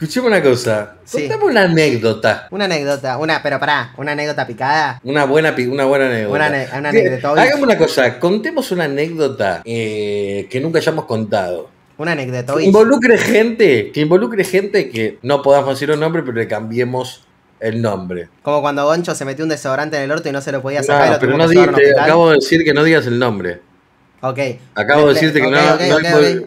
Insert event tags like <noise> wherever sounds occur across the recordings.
Escuchemos una cosa. contemos una anécdota. Una anécdota, una, pero pará, una anécdota picada. Una buena, una buena anécdota. Una, Hagamos una cosa, contemos una anécdota eh, que nunca hayamos contado. Una anécdota. involucre gente, que involucre gente que no podamos decir un nombre, pero le cambiemos el nombre. Como cuando Goncho se metió un desodorante en el orto y no se lo podía sacar. No, pero no digas, acabo de decir que no digas el nombre. Ok. Acabo de este, decirte que no, la gente no,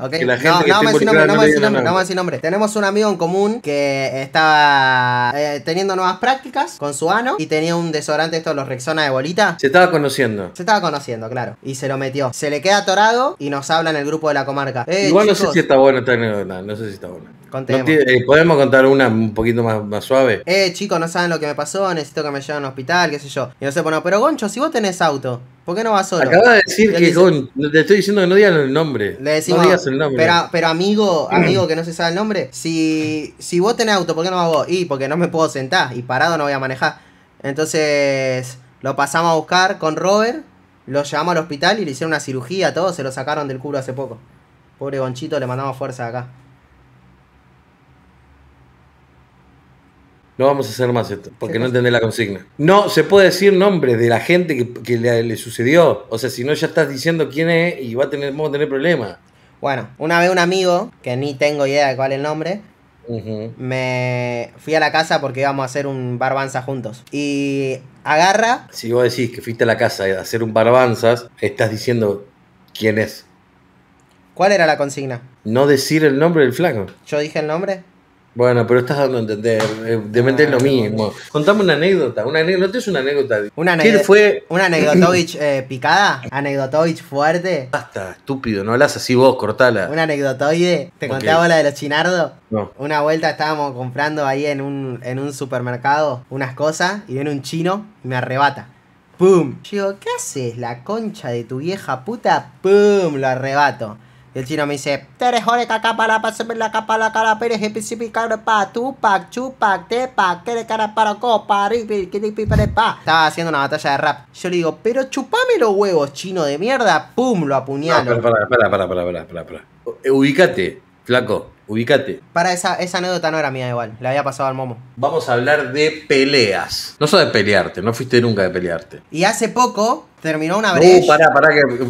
que no, decir nombre, no, vamos a decir nombre, no nombre. Tenemos un amigo en común que estaba eh, teniendo nuevas prácticas con su ano y tenía un desodorante esto los Rexona de bolita. Se estaba conociendo. Se estaba conociendo, claro. Y se lo metió. Se le queda atorado y nos habla en el grupo de la comarca. Eh, Igual no sé si está bueno, no, no sé si está bueno. Eh, ¿Podemos contar una un poquito más, más, suave? Eh, chicos, no saben lo que me pasó, necesito que me lleven al hospital, qué sé yo. Y no sé, bueno, pero Goncho, si vos tenés auto, ¿por qué no vas solo? Acabo de decir que te estoy diciendo que no digas el nombre. Le decimos, no digas el nombre. Pero, amigo, amigo que no se sabe el nombre, si, si vos tenés auto, ¿por qué no vas vos? Y porque no me puedo sentar y parado no voy a manejar. Entonces, lo pasamos a buscar con Robert, lo llevamos al hospital y le hicieron una cirugía, todo, se lo sacaron del culo hace poco. Pobre Gonchito, le mandamos fuerza acá. No vamos a hacer más esto, porque no entendés la consigna. No se puede decir nombre de la gente que, le, sucedió. O sea, si no, ya estás diciendo quién es y va a tener, vamos a tener problemas. Bueno, una vez un amigo, que ni tengo idea de cuál es el nombre, Me fui a la casa porque íbamos a hacer un barbanza juntos. Y agarra. Si vos decís que fuiste a la casa a hacer un barbanzas, estás diciendo quién es. ¿Cuál era la consigna? No decir el nombre del flaco. ¿Yo dije el nombre? Bueno, pero estás dando a entender, de eh, es lo ah, mismo. Contame una anécdota, una anécdota, es una anécdota. Una ¿Qué fue? ¿Una anecdotovich eh, picada? ¿Anecdotovich fuerte? Basta, estúpido, no hablas así vos, cortala. ¿Una anecdotoide? ¿Te contaba la de los chinardos? No. Una vuelta estábamos comprando ahí en un, en un supermercado unas cosas y viene un chino y me arrebata. ¡Pum! Yo digo, ¿qué haces, la concha de tu vieja puta? ¡Pum! Lo arrebato. Y el chino me dice, Tere jore la capa la cara, pero de cara para copa, pa. Estaba haciendo una batalla de rap. Yo le digo, pero chupame los huevos, chino de mierda, pum, lo apuñalo. Ah, para, Ubícate, flaco ubícate. Para esa, esa anécdota no era mía igual, le había pasado al momo. Vamos a hablar de peleas. No sos de pelearte, no fuiste nunca de pelearte. Y hace poco terminó una uh, brecha. Uh, pará,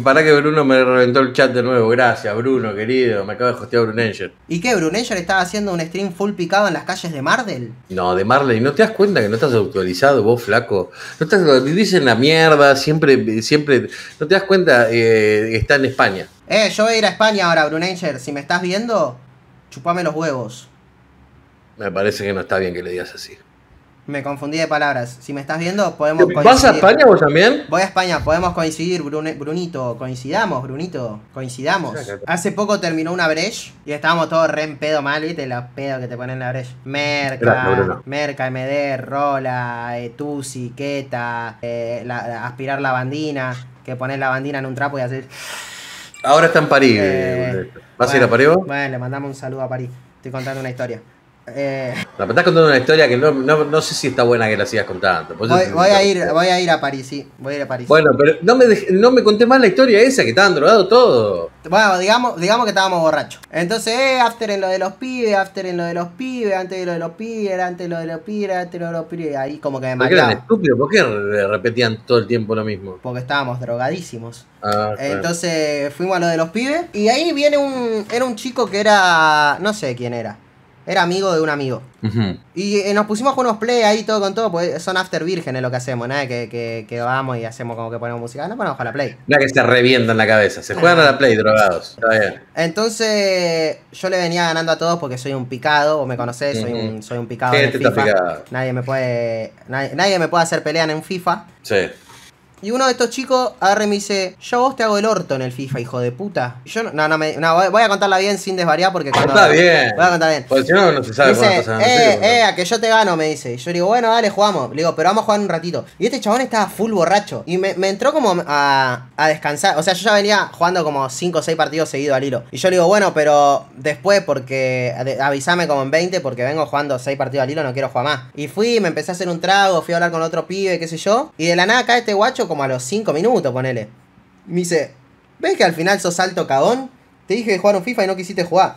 pará que, que Bruno me reventó el chat de nuevo. Gracias, Bruno, querido. Me acaba de hostear Brunenger. ¿Y qué? ¿Brunenger estaba haciendo un stream full picado en las calles de Mardel? No, de Marley. ¿No te das cuenta que no estás autorizado vos, flaco? No estás, vivís en la mierda, siempre, siempre. ¿No te das cuenta eh, está en España? Eh, yo voy a ir a España ahora, Brunenger, Si me estás viendo, Chupame los huevos. Me parece que no está bien que le digas así. Me confundí de palabras. Si me estás viendo, podemos coincidir. ¿Vas a España vos también? Voy a España, podemos coincidir, Brunito. Coincidamos, Brunito. Coincidamos. Hace poco terminó una breche y estábamos todos re en pedo mal, ¿viste? Los pedos que te ponen la breche. Merca, Merca, MD, Rola, Etusi, eh, eh, aspirar la bandina, que pones la bandina en un trapo y haces. Ahora está en París. Eh, ¿Vas a ir a París? Bueno, le mandamos un saludo a París. Estoy contando una historia. La eh, verdad contando una historia que no, sé si está buena que la sigas contando. Voy, a ir, a París, sí. Voy a ir a París. Bueno, pero no me, no me conté más la historia esa, que estaban drogados todos Bueno, digamos, digamos que estábamos borrachos. Entonces, eh, after en lo de los pibes, after en lo de los pibes, antes de lo de los pibes, antes de lo de los pibes, antes en lo de los pibes. Ahí como que me ¿Por qué eran estúpidos? ¿Por qué repetían todo el tiempo lo mismo? Porque estábamos drogadísimos. Ah, Entonces fuimos a lo de los pibes y ahí viene un. Era un chico que era. No sé quién era. Era amigo de un amigo. Y eh, nos pusimos con unos play ahí todo con todo, pues son after vírgenes lo que hacemos, nada ¿no? que, que, vamos y hacemos como que ponemos música. No ponemos a la play. Nada que se en la cabeza, se juegan a la play drogados. Está bien. Entonces yo le venía ganando a todos porque soy un picado, vos me conocés, soy, un, soy un picado. FIFA. Nadie me puede nadie, nadie me puede hacer pelear en FIFA. Sí. Y uno de estos chicos agarre y me dice, yo vos te hago el orto en el FIFA, hijo de puta. Y yo no, no, no, me, voy a contarla bien sin desvariar porque... Está bien. Voy a contar bien. Porque si no, no se sabe dice, eh, eh, eh, a que yo te gano, me dice. Y yo digo, bueno, dale, jugamos. Le digo, pero vamos a jugar un ratito. Y este chabón estaba full borracho. Y me, entró como a, a, descansar. O sea, yo ya venía jugando como 5 o 6 partidos seguidos al hilo. Y yo le digo, bueno, pero después porque... avísame como en 20 porque vengo jugando 6 partidos al hilo, no quiero jugar más. Y fui, me empecé a hacer un trago, fui a hablar con otro pibe, qué sé yo. Y de la nada acá este guacho como a los 5 minutos, ponele. Me dice, ¿ves que al final sos alto cagón? Te dije que jugar un FIFA y no quisiste jugar.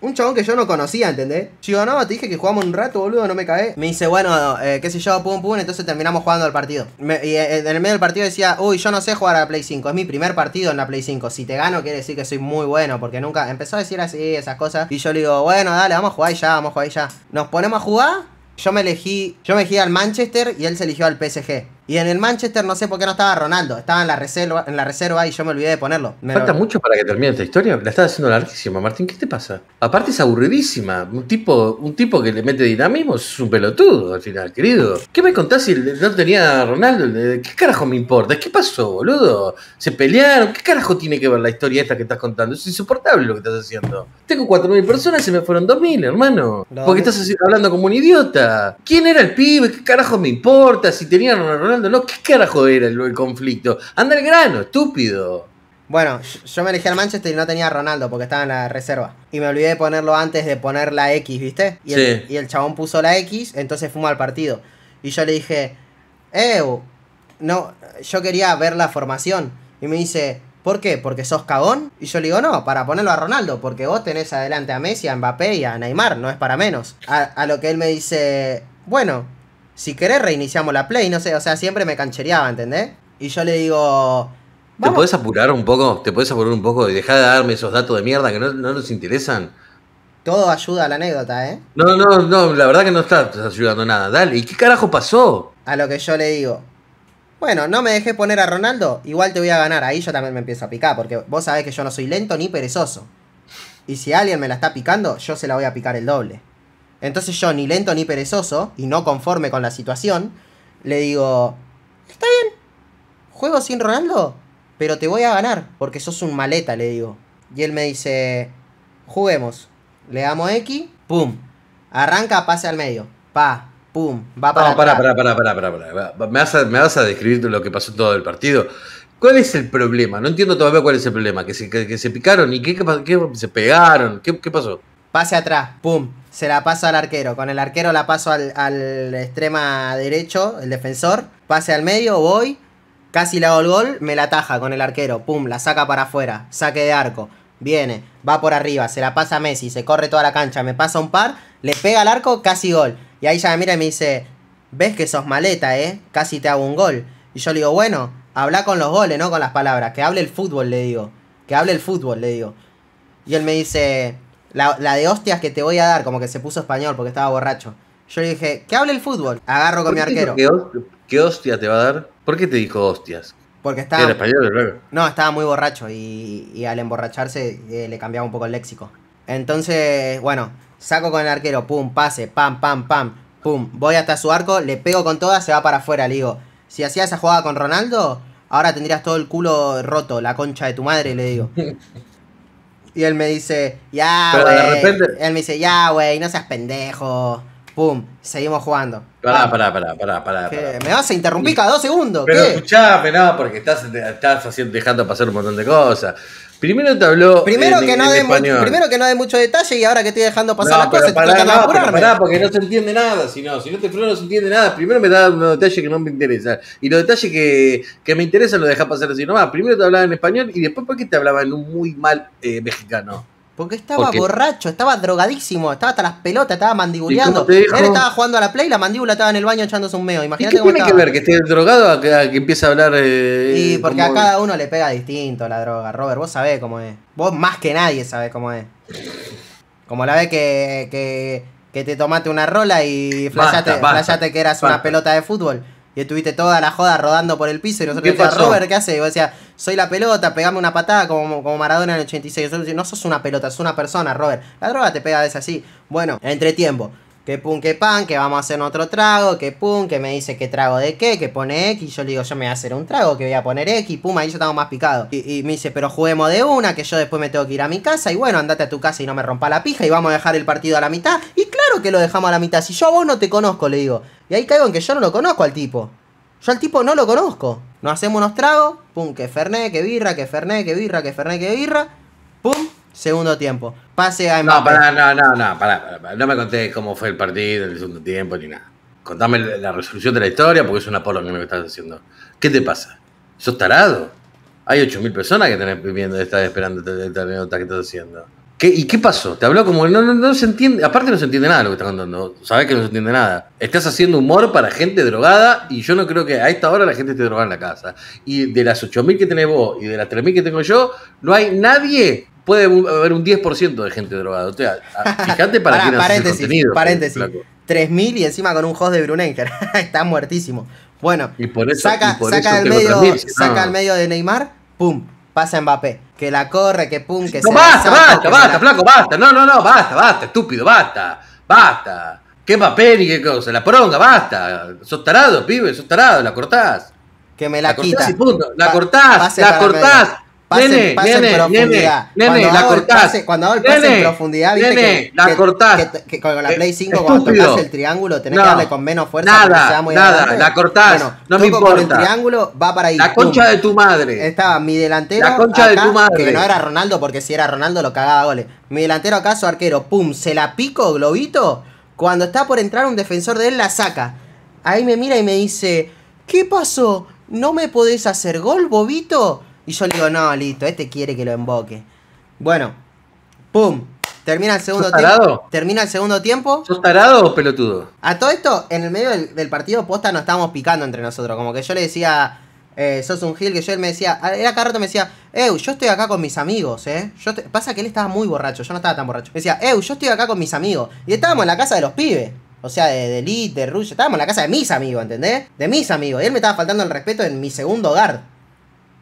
Un chabón que yo no conocía, ¿entendés? Yo no, te dije que jugamos un rato, boludo, no me cagué. Me dice, bueno, eh, qué sé yo, pum, pum, entonces terminamos jugando el partido. y eh, en el medio del partido decía, uy, yo no sé jugar a la Play 5, es mi primer partido en la Play 5. Si te gano, quiere decir que soy muy bueno, porque nunca. Empezó a decir así esas cosas. Y yo le digo, bueno, dale, vamos a jugar y ya, vamos a jugar y ya. Nos ponemos a jugar. Yo me elegí, yo me elegí al Manchester y él se eligió al PSG. Y en el Manchester no sé por qué no estaba Ronaldo, estaba en la reserva, en la reserva y yo me olvidé de ponerlo. Me Falta mucho para que termine esta historia, la estás haciendo larguísima, Martín, ¿qué te pasa? Aparte es aburridísima, un tipo, un tipo que le mete dinamismo es un pelotudo al final, querido. ¿Qué me contás si no tenía Ronaldo? ¿Qué carajo me importa? ¿Qué pasó, boludo? ¿Se pelearon? ¿Qué carajo tiene que ver la historia esta que estás contando? Es insoportable lo que estás haciendo. Tengo 4.000 personas, se me fueron 2.000, hermano. ¿por Porque estás hablando como un idiota. ¿Quién era el pibe? ¿Qué carajo me importa? Si tenía a Ronaldo ¿no? ¿Qué carajo era el, conflicto? Anda el grano, estúpido. Bueno, yo me elegí al Manchester y no tenía a Ronaldo porque estaba en la reserva. Y me olvidé de ponerlo antes de poner la X, ¿viste? Y, el, chabón puso la X, entonces fumo al partido. Y yo le dije, eh, no, yo quería ver la formación. Y me dice, ¿por qué? ¿Porque sos cagón? Y yo le digo, no, para ponerlo a Ronaldo, porque vos tenés adelante a Messi, a Mbappé y a Neymar, no es para menos. a lo que él me dice, bueno, si querés reiniciamos la play, no sé, o sea, siempre me canchereaba, ¿entendés? Y yo le digo... ¿Te puedes apurar un poco? ¿Te puedes apurar un poco y dejar de darme esos datos de mierda que no, nos interesan? Todo ayuda a la anécdota, ¿eh? No, no, no, la verdad que no estás ayudando nada. Dale, ¿y qué carajo pasó? A lo que yo le digo, bueno, no me dejé poner a Ronaldo, igual te voy a ganar. Ahí yo también me empiezo a picar, porque vos sabés que yo no soy lento ni perezoso. Y si alguien me la está picando, yo se la voy a picar el doble. Entonces yo, ni lento ni perezoso, y no conforme con la situación, le digo, está bien, juego sin Ronaldo, pero te voy a ganar, porque sos un maleta, le digo. Y él me dice, juguemos. Le damos X, pum. Arranca, pase al medio. Pa, pum, va para. No, para para para Me, vas a, describir lo que pasó todo el partido. ¿Cuál es el problema? No entiendo todavía cuál es el problema. ¿Que se, que, se picaron y qué, se pegaron? ¿Qué pasó? Pase atrás, pum. Se la paso al arquero. Con el arquero la paso al, extrema derecho, el defensor. Pase al medio, voy. Casi le hago el gol, me la taja con el arquero. Pum, la saca para afuera. Saque de arco. Viene, va por arriba, se la pasa a Messi, se corre toda la cancha, me pasa un par, le pega al arco, casi gol. Y ahí ya me mira y me dice, ves que sos maleta, ¿eh? Casi te hago un gol. Y yo le digo, bueno, habla con los goles, no con las palabras. Que hable el fútbol, le digo. Que hable el fútbol, le digo. Y él me dice, la, de hostias que te voy a dar, como que se puso español porque estaba borracho. Yo le dije, que hable el fútbol. Agarro con mi arquero. Qué, ¿Qué hostia te va a dar? ¿Por qué te dijo hostias? Porque estaba. Era español, claro. No, estaba muy borracho y, al emborracharse eh, le cambiaba un poco el léxico. Entonces, bueno, saco con el arquero, pum, pase, pam, pam, pam, pum. Voy hasta su arco, le pego con toda, se va para afuera. Le digo, si hacías esa jugada con Ronaldo, ahora tendrías todo el culo roto, la concha de tu madre, le digo. <laughs> Y él me dice, ya, güey. Él me dice, ya, güey, no seas pendejo. Pum, seguimos jugando. Pará, pará, pará, pará, pará. ¿Me vas a interrumpir cada dos segundos? Pero escuchame, no, porque estás, estás haciendo, dejando pasar un montón de cosas. Primero te habló. Primero, en, que, no primero que no de mucho detalle y ahora que estoy dejando pasar las cosas, pará, no, apurarme. porque no se entiende nada. Si no, si no no se entiende nada. Primero me da un detalle que no me interesa. Y los detalles que, que me interesan los dejas pasar así nomás. Primero te hablaba en español y después, ¿por qué te hablaba en un muy mal eh, mexicano? Porque estaba borracho, estaba drogadísimo, estaba hasta las pelotas, estaba mandibuleando. Él estaba jugando a la play, y la mandíbula estaba en el baño echándose un meo. Imagínate cómo tiene que ver que esté drogado a que, a empiece a hablar? Eh, y eh, porque a cada uno le pega distinto la droga, Robert. Vos sabés cómo es. Vos más que nadie sabés cómo es. Como la vez que, que, te tomaste una rola y flashaste que eras una pelota de fútbol. Y estuviste toda la joda rodando por el piso y nosotros decíamos, Robert, ¿qué haces? Y vos decías, soy la pelota, pegame una patada como, como Maradona en el 86. No sos una pelota, sos una persona, Robert. La droga te pega, a veces así. Bueno, entre tiempo. Que pum, que pan, que vamos a hacer otro trago, que pum, que me dice que trago de qué, que pone X, yo le digo, yo me voy a hacer un trago, que voy a poner X, pum, ahí yo estamos más picado Y, y, me dice, pero juguemos de una, que yo después me tengo que ir a mi casa, y bueno, andate a tu casa y no me rompa la pija, y vamos a dejar el partido a la mitad. Y claro que lo dejamos a la mitad, si yo a vos no te conozco, le digo. Y ahí caigo en que yo no lo conozco al tipo. Yo al tipo no lo conozco. Nos hacemos unos tragos, pum, que ferné, que birra, que ferné, que birra, que ferné, que birra, pum, segundo tiempo. Pase a No, pará, no, no, no, pará, no me conté cómo fue el partido, el segundo tiempo, ni nada. Contame la resolución de la historia porque es una polo que me estás haciendo. ¿Qué te pasa? ¿Sos tarado? Hay 8.000 personas que están están esperando el este, torneo este, este, que estás haciendo. ¿Y qué pasó? Te habló como, no, no, se entiende, aparte no se entiende nada lo que estás contando, sabes que no se entiende nada. Estás haciendo humor para gente drogada y yo no creo que a esta hora la gente esté drogada en la casa. Y de las 8.000 que tenés vos y de las 3.000 que tengo yo, no hay nadie, puede haber un 10% de gente drogada. O sea, <laughs> fíjate para, para quién paréntesis, contenido. Paréntesis, 3.000 y encima con un host de Brunenger, <laughs> está muertísimo. Bueno, y por saca, medio, saca el medio de Neymar, pum, pasa Mbappé, que la corre, que punque que no, basta, basta, basta, flaco, basta, no, no, no, basta, basta, estúpido, basta, basta. ¿Qué Mbappé ni qué cosa? La pronga, basta. Sos tarado, pibe, sos tarado, la cortás. Que me la, la quita. La cortás, la cortás. Pase, nene, nene, profundidad. Nene, la cortás. cuando hago el pase en profundidad, viste que, la que, cortás. con la eh, Play 5, cuando tocas el triángulo, tenés que darle con menos fuerza nada, Nada, la cortás. no me importa. Con el triángulo va para ahí. La concha de tu madre. Estaba mi delantero. La concha de tu madre. Que no era Ronaldo, porque si era Ronaldo lo cagaba goles. Mi delantero acaso arquero, pum, se la pico, globito. Cuando está por entrar un defensor de él, la saca. Ahí me mira y me dice: ¿Qué pasó? ¿No me podés hacer gol, bobito? Y yo le digo, no, listo, este quiere que lo emboque. Bueno, ¡pum! Termina el segundo tiempo. Termina el segundo tiempo. ¿Sos tarado o pelotudo? A todo esto, en el medio del, partido posta nos estábamos picando entre nosotros. Como que yo le decía, eh, sos un gil, que yo él me decía, era cada rato me decía, eu, yo estoy acá con mis amigos, ¿eh? Yo Pasa que él estaba muy borracho, yo no estaba tan borracho. Me decía, eu, yo estoy acá con mis amigos. Y estábamos en la casa de los pibes. O sea, de, de Elite, de Rush, estábamos en la casa de mis amigos, ¿entendés? De mis amigos. Y él me estaba faltando el respeto en mi segundo hogar.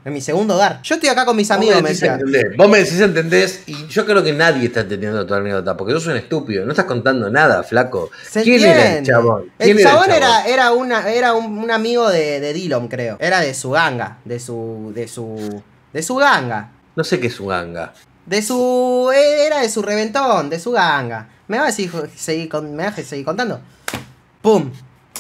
En mi segundo hogar. Yo estoy acá con mis amigos. me, decís, entendés, vos me decís entendés y yo creo que nadie está entendiendo tu anécdota porque sos un estúpido. No estás contando nada, flaco. ¿Quién era el chabón? El chabón era, una, era un, amigo de, de creo. Era de su ganga. De su. de su. de su ganga. No sé qué es su ganga. De su. E, era de su reventón, de su ganga. Me vas a seguir, me vas a seguir contando. ¡Pum!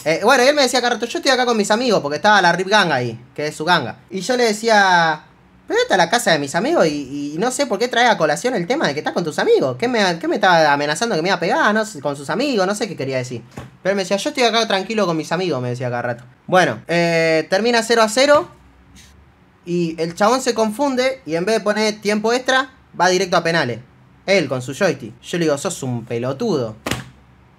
Eh, bueno, él me decía, rato, yo estoy acá con mis amigos, porque estaba la Rip Gang ahí, que es su ganga. Y yo le decía, pero esta a la casa de mis amigos y, no sé por qué trae a colación el tema de que estás con tus amigos. ¿Qué me, estaba amenazando que me iba a pegar no? con sus amigos? No sé qué quería decir. Pero él me decía, yo estoy acá tranquilo con mis amigos, me decía Carrato. Bueno, eh, termina 0 a 0 y el chabón se confunde y en vez de poner tiempo extra, va directo a penales. Él con su joystick. Yo le digo, sos un pelotudo.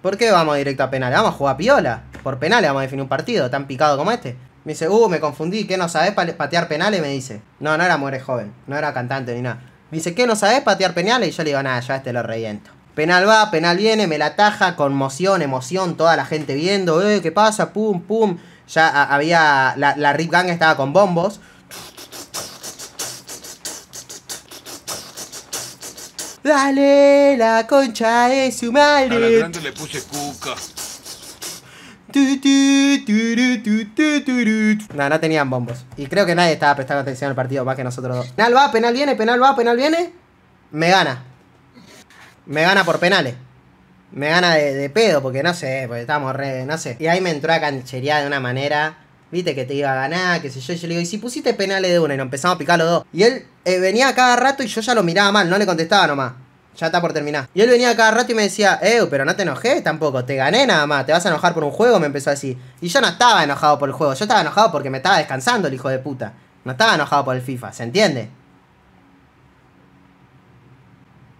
¿Por qué vamos directo a penales? Vamos a jugar piola. Por penales vamos a definir un partido tan picado como este. Me dice, uh, me confundí, ¿qué no sabes patear penales? Me dice. No, no era mujer joven, no era cantante ni nada. Me dice, ¿qué no sabes patear penales? Y yo le digo, nada, ya este lo reviento. Penal va, penal viene, me la taja, conmoción, emoción, toda la gente viendo, eh, ¿qué pasa? Pum, pum. Ya había, la, la Rip Gang estaba con bombos. Dale la concha de su madre. A le puse cuca. No, no tenían bombos. Y creo que nadie estaba prestando atención al partido más que nosotros dos. Penal va, penal viene, penal va, penal viene. Me gana. Me gana por penales. Me gana de, de pedo, porque no sé, porque estamos re. no sé. Y ahí me entró a canchería de una manera viste que te iba a ganar, qué sé yo. Y yo le digo, y si pusiste penales de una y nos empezamos a picar los dos. Y él eh, venía cada rato y yo ya lo miraba mal, no le contestaba nomás. Ya está por terminar. Y él venía cada rato y me decía, eh, pero no te enojé tampoco, te gané nada más, te vas a enojar por un juego, me empezó así. Y yo no estaba enojado por el juego, yo estaba enojado porque me estaba descansando el hijo de puta. No estaba enojado por el FIFA, ¿se entiende?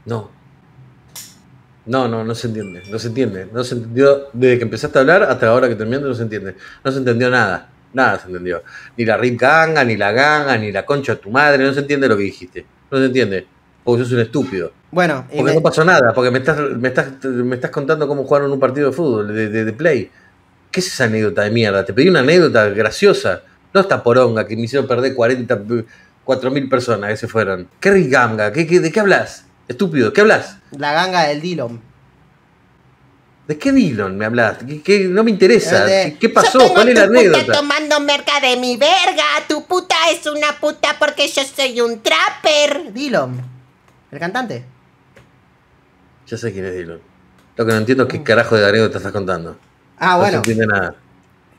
No. No, no, no se entiende, no se entiende. No se entendió, desde que empezaste a hablar hasta ahora que terminaste no se entiende. No se entendió nada. Nada se entendió. Ni la rincanga, ganga, ni la ganga, ni la concha de tu madre. No se entiende lo que dijiste. No se entiende. Porque sos un estúpido. Bueno. Porque no pasó nada. Porque me estás, me, estás, me estás contando cómo jugaron un partido de fútbol, de, de, play. ¿Qué es esa anécdota de mierda? Te pedí una anécdota graciosa. No esta poronga que me hicieron perder 40, 4.000 personas que se fueron. ¿Qué riganga, de qué hablas? Estúpido, ¿qué hablas? La ganga del Dillon. ¿De qué Dylan me hablas? ¿Qué, no me interesa. Eh, ¿Qué, pasó? ¿Cuál es la anécdota? tomando merca de mi verga. Tu puta es una puta porque yo soy un trapper. Dylan, el cantante. Ya sé quién es Dylan. Lo que no entiendo es qué mm. carajo de te estás contando. Ah, bueno. No entiende nada.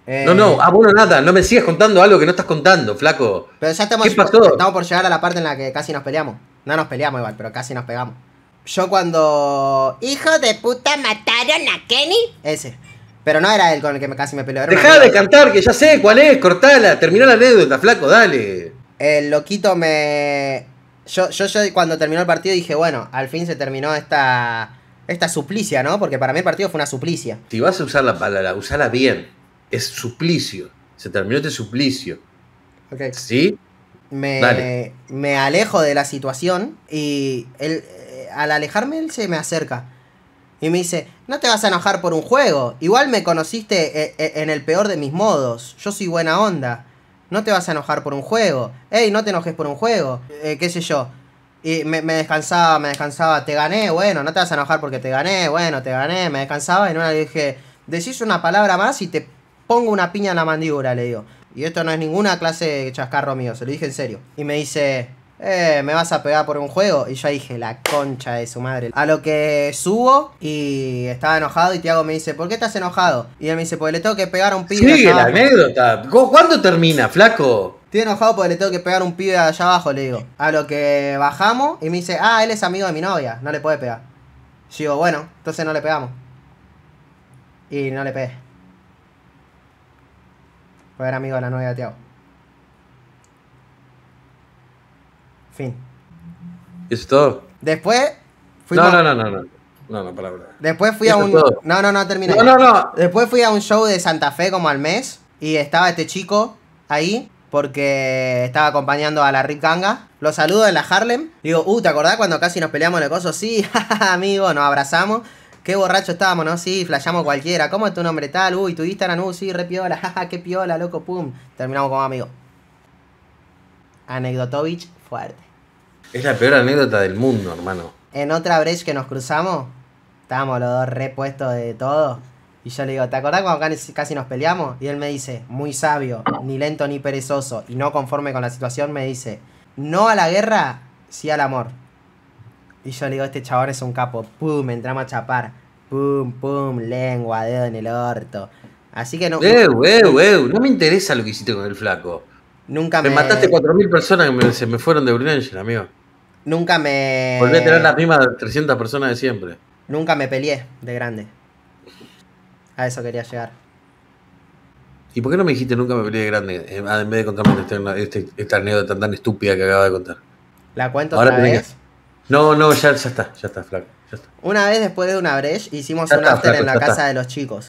Eh. No, no, ah, bueno, nada, no me sigas contando algo que no estás contando, flaco. Pero ya estamos, ¿Qué pasó? estamos por llegar a la parte en la que casi nos peleamos. No nos peleamos igual, pero casi nos pegamos. Yo cuando. Hijo de puta, mataron a Kenny. Ese. Pero no era él con el que me casi me peleó. deja de cantar, que ya sé cuál es, cortala. Terminó la anécdota, flaco, dale. El loquito me. Yo, yo, cuando terminó el partido dije, bueno, al fin se terminó esta. Esta suplicia, ¿no? Porque para mí el partido fue una suplicia. Si vas a usar la palabra, usala bien. Es suplicio. Se terminó este suplicio. Ok. ¿Sí? Me, me alejo de la situación y Él al alejarme él se me acerca. Y me dice, no te vas a enojar por un juego. Igual me conociste eh, eh, en el peor de mis modos. Yo soy buena onda. No te vas a enojar por un juego. Ey, no te enojes por un juego. Eh, qué sé yo. Y me, me, descansaba, me descansaba. Te gané, bueno, no te vas a enojar porque te gané, bueno, te gané. Me descansaba y en una le dije, decís una palabra más y te pongo una piña en la mandíbula, le digo. Y esto no es ninguna clase de chascarro mío, se lo dije en serio. Y me dice, eh, me vas a pegar por un juego. Y yo dije, la concha de su madre. A lo que subo y estaba enojado y Tiago me dice, ¿por qué estás enojado? Y él me dice, porque le tengo que pegar a un pibe. Sigue la anécdota. ¿Cuándo termina, flaco? Estoy enojado porque le tengo que pegar a un pibe allá abajo, le digo. A lo que bajamos y me dice, ah, él es amigo de mi novia, no le puede pegar. Yo digo, bueno, entonces no le pegamos. Y no le pegué. Fue amigo de la novia de Tiago. Fin. ¿Eso es todo? Después. No, no, no, no, no. No, no, palabra. Después fui a un. No, no, no, terminé. No, no, no. Después fui a un show de Santa Fe como al mes. Y estaba este chico ahí porque estaba acompañando a la Rip Ganga. Lo saludo en la Harlem. Digo, uh, ¿te acordás cuando casi nos peleamos en el coso? Sí, <laughs> amigo, nos abrazamos. Qué borracho estábamos, ¿no? Sí, flayamos cualquiera. ¿Cómo es tu nombre tal? Uy, tu Instagram, uh, sí, re piola, jaja, <laughs> qué piola, loco, pum. Terminamos como amigos. Anecdotovich fuerte. Es la peor anécdota del mundo, hermano. En otra brecha que nos cruzamos, estábamos los dos repuestos de todo. Y yo le digo, ¿te acordás cuando casi nos peleamos? Y él me dice, muy sabio, ni lento ni perezoso, y no conforme con la situación, me dice, no a la guerra, sí al amor. Y yo le digo, este chabón es un capo. Pum, entramos a chapar. Pum, pum, lengua, dedo en el orto. Así que no. No me interesa lo que hiciste con el flaco. Nunca me. Me mataste 4.000 personas que me, se me fueron de Angel, amigo. Nunca me. Volví a tener las mismas 300 personas de siempre. Nunca me peleé de grande. A eso quería llegar. ¿Y por qué no me dijiste nunca me peleé de grande? Eh, ah, en vez de contarme este este, esta este, anécdota tan estúpida que acaba de contar. ¿La cuento otra vez? No, no, ya, está, ya está, flaco. Una vez después de una brecha hicimos un en la casa de los chicos.